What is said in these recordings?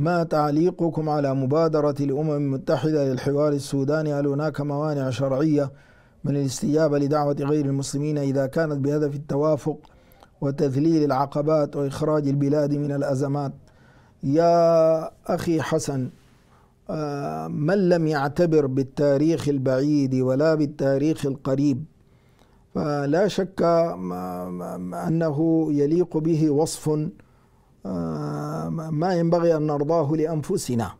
ما تعليقكم على مبادرة الأمم المتحدة للحوار السوداني هل هناك موانع شرعية من الاستجابة لدعوة غير المسلمين إذا كانت بهدف التوافق وتذليل العقبات وإخراج البلاد من الأزمات يا أخي حسن آه، من لم يعتبر بالتاريخ البعيد ولا بالتاريخ القريب فلا شك أنه يليق به وصف آه، ما ينبغي أن نرضاه لأنفسنا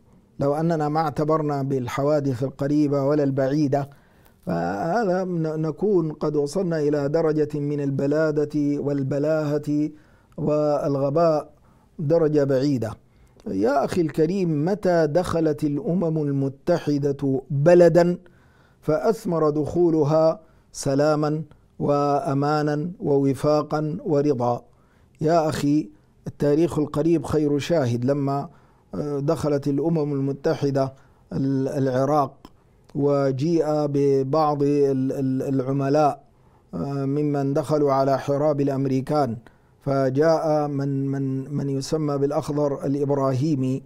لو أننا ما اعتبرنا بالحوادث القريبة ولا البعيدة فهذا نكون قد وصلنا إلى درجة من البلادة والبلاهة والغباء درجة بعيدة يا أخي الكريم متى دخلت الأمم المتحدة بلدا فأثمر دخولها سلاما وأمانا ووفاقا ورضا يا أخي التاريخ القريب خير شاهد لما آه، دخلت الأمم المتحدة العراق وجيء ببعض العملاء آه، ممن دخلوا على حراب الأمريكان فجاء من من من يسمى بالأخضر الإبراهيمي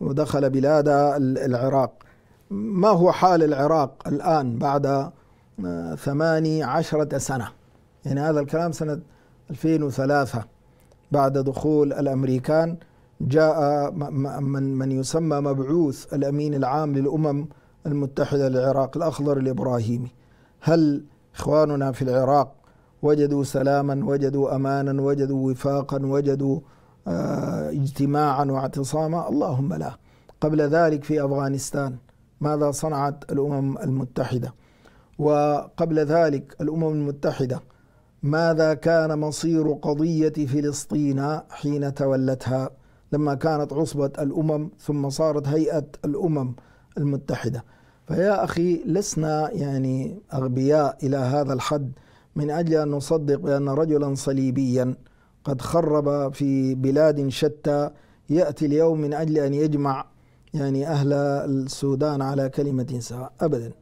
ودخل بلاد العراق ما هو حال العراق الآن بعد آه، ثماني عشرة سنة يعني هذا الكلام سنة 2003 بعد دخول الامريكان جاء من من يسمى مبعوث الامين العام للامم المتحده للعراق الاخضر الابراهيمي هل اخواننا في العراق وجدوا سلاما وجدوا امانا وجدوا وفاقا وجدوا آه، اجتماعا واعتصاما اللهم لا قبل ذلك في افغانستان ماذا صنعت الامم المتحده وقبل ذلك الامم المتحده ماذا كان مصير قضية فلسطين حين تولتها لما كانت عصبة الأمم ثم صارت هيئة الأمم المتحدة فيا أخي لسنا يعني أغبياء إلى هذا الحد من أجل أن نصدق بأن رجلا صليبيا قد خرب في بلاد شتى يأتي اليوم من أجل أن يجمع يعني أهل السودان على كلمة سواء أبدا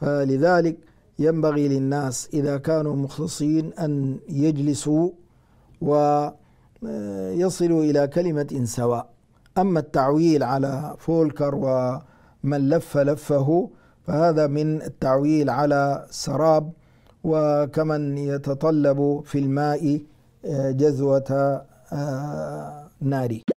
فلذلك ينبغي للناس إذا كانوا مخلصين أن يجلسوا ويصلوا آه، إلى كلمة سواء أما التعويل على فولكر ومن لف لفه فهذا من التعويل على سراب وكمن يتطلب في الماء آه، جذوة آه، نار